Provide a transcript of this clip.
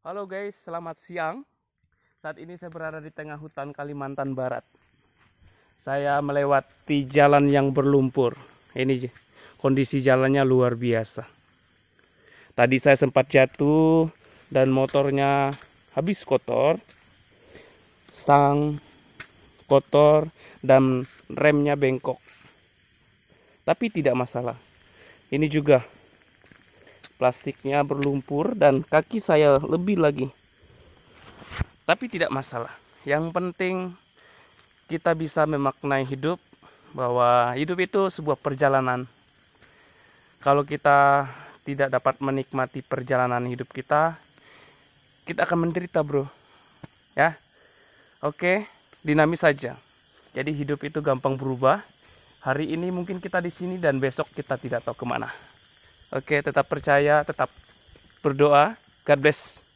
Halo guys, selamat siang. Saat ini saya berada di tengah hutan Kalimantan Barat. Saya melewati jalan yang berlumpur. Ini kondisi jalannya luar biasa. Tadi saya sempat jatuh dan motornya habis kotor. Stang kotor dan remnya bengkok. Tapi tidak masalah. Ini juga plastiknya berlumpur dan kaki saya lebih lagi tapi tidak masalah yang penting kita bisa memaknai hidup bahwa hidup itu sebuah perjalanan kalau kita tidak dapat menikmati perjalanan hidup kita kita akan menderita bro ya oke dinamis saja jadi hidup itu gampang berubah hari ini mungkin kita di sini dan besok kita tidak tahu kemana Oke, tetap percaya, tetap berdoa. God bless.